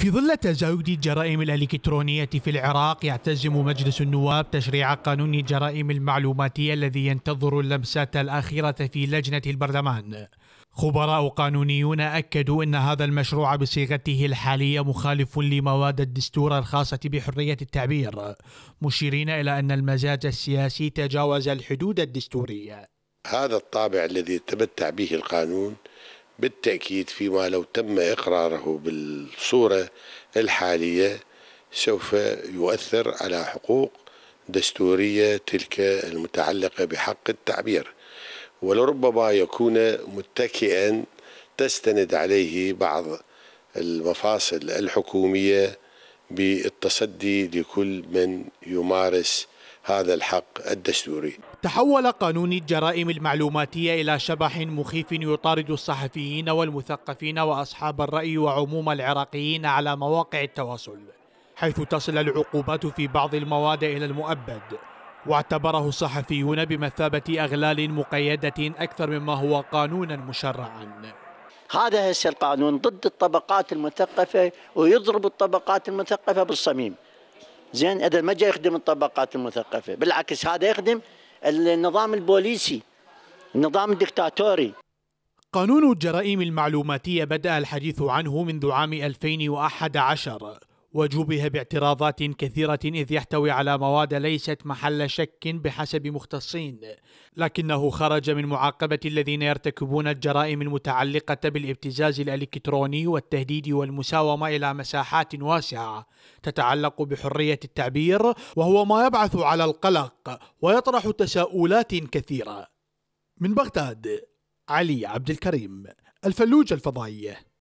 في ظل تزايد الجرائم الإلكترونية في العراق يعتزم مجلس النواب تشريع قانون الجرائم المعلوماتية الذي ينتظر اللمسة الأخيرة في لجنة البرلمان خبراء قانونيون أكدوا أن هذا المشروع بصيغته الحالية مخالف لمواد الدستور الخاصة بحرية التعبير مشيرين إلى أن المزاج السياسي تجاوز الحدود الدستورية هذا الطابع الذي تمتع به القانون بالتأكيد فيما لو تم إقراره بالصورة الحالية سوف يؤثر على حقوق دستورية تلك المتعلقة بحق التعبير ولربما يكون متكئا تستند عليه بعض المفاصل الحكومية بالتصدي لكل من يمارس هذا الحق الدستوري تحول قانون الجرائم المعلوماتية إلى شبح مخيف يطارد الصحفيين والمثقفين وأصحاب الرأي وعموم العراقيين على مواقع التواصل حيث تصل العقوبات في بعض المواد إلى المؤبد واعتبره الصحفيون بمثابة أغلال مقيدة أكثر مما هو قانونا مشرعا هذا هسه القانون ضد الطبقات المثقفة ويضرب الطبقات المثقفة بالصميم زين هذا ما جاي يخدم الطبقات المثقفه بالعكس هذا يخدم النظام البوليسي النظام الدكتاتوري قانون الجرائم المعلوماتية بدأ الحديث عنه منذ عام 2011 وجوبه باعتراضات كثيرة إذ يحتوي على مواد ليست محل شك بحسب مختصين لكنه خرج من معاقبة الذين يرتكبون الجرائم المتعلقة بالابتزاز الإلكتروني والتهديد والمساومة إلى مساحات واسعة تتعلق بحرية التعبير وهو ما يبعث على القلق ويطرح تساؤلات كثيرة من بغداد علي عبد الكريم الفلوج الفضائيه